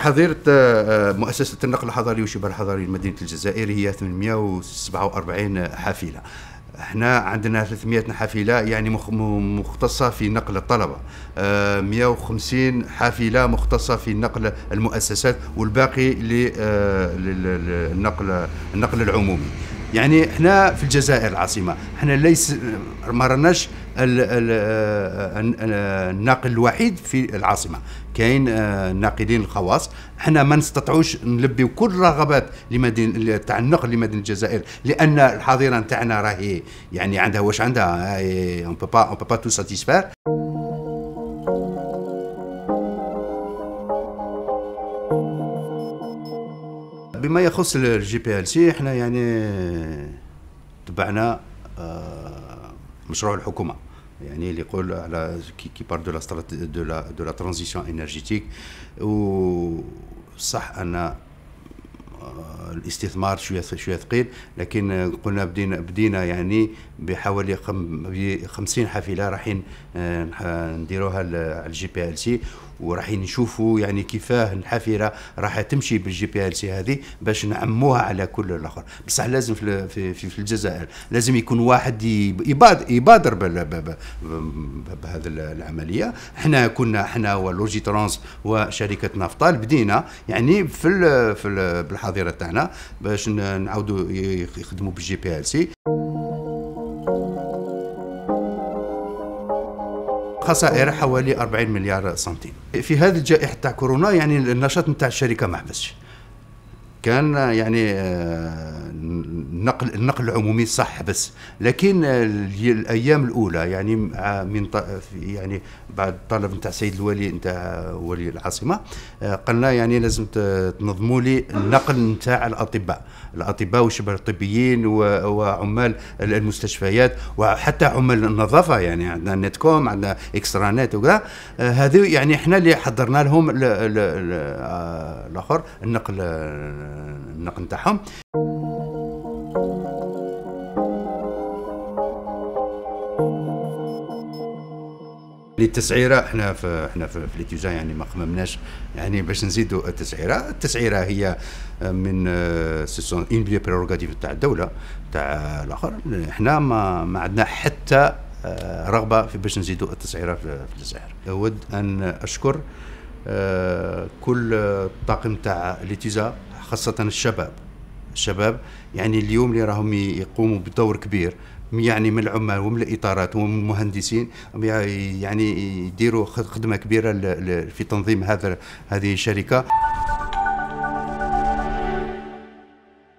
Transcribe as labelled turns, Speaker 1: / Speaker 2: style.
Speaker 1: حظيرة آه، آه، مؤسسة النقل الحضري وشبه الحضري لمدينة الجزائر هي 847 حافلة احنا عندنا 300 حافله يعني مختصه في نقل الطلبه 150 آه، حافله مختصه في نقل المؤسسات والباقي للنقل النقل العمومي يعني احنا في الجزائر العاصمه احنا ليس ما آه، آه، آه، الناقل الوحيد في العاصمه كاين الناقلين الخواص حنا ما نستطيعوش نلبيو كل رغبات لمدينه تاع النقل لمدينه الجزائر لان الحظيره تاعنا راهي يعني عندها واش عندها اون با اون با تو ساتيسفير بما يخص الجي بي ال سي احنا يعني تبعنا مشروع الحكومه يعني اللي يقول على كي, كي بار دو لا دو لا دو لا ترانزيسيون انرجيتيك و صح ان آه، الاستثمار شويه شويه ثقيل لكن آه، قلنا بدينا بدينا يعني بحوالي 50 حافله رايحين آه، نديروها على الجي بي ال سي وراح نشوفوا يعني كيفاه الحافره راح تمشي بالجي بي ال سي هذه باش نعموها على كل الاخر بصح لازم في, في, في الجزائر لازم يكون واحد يبادر, بهذه العمليه احنا كنا احنا ولوجي ترانس وشركه نفطال بدينا يعني في في ال بالحظيره تاعنا باش نعاودوا يخدموا بالجي بي ال سي خسائر حوالي 40 مليار سنتيم في هذه الجائحه تاع كورونا يعني النشاط نتاع الشركه ما حبسش كان يعني النقل آه، النقل العمومي صح بس لكن الايام الاولى يعني آه، من يعني بعد طلب نتاع السيد الولي نتاع ولي العاصمه آه، قلنا يعني لازم تنظموا لي النقل نتاع الاطباء الاطباء وشبه الطبيين وعمال المستشفيات وحتى عمال النظافه يعني عندنا نت كوم عندنا اكسترا نت وكذا هذه يعني احنا اللي حضرنا لهم الاخر النقل النق نتاعهم للتسعيره احنا في احنا في ليتيزا يعني ما قممناش يعني باش نزيدوا التسعيره التسعيره هي من سيسون اون بلي بريروغاتيف تاع الدوله تاع الاخر احنا ما ما عندنا حتى رغبه في باش نزيدوا التسعيره في الجزائر اود ان اشكر كل الطاقم تاع ليتيزا خاصة الشباب الشباب يعني اليوم اللي راهم يقوموا بدور كبير يعني من العمال ومن الاطارات ومن المهندسين يعني يديروا خدمه كبيره في تنظيم هذا هذه الشركه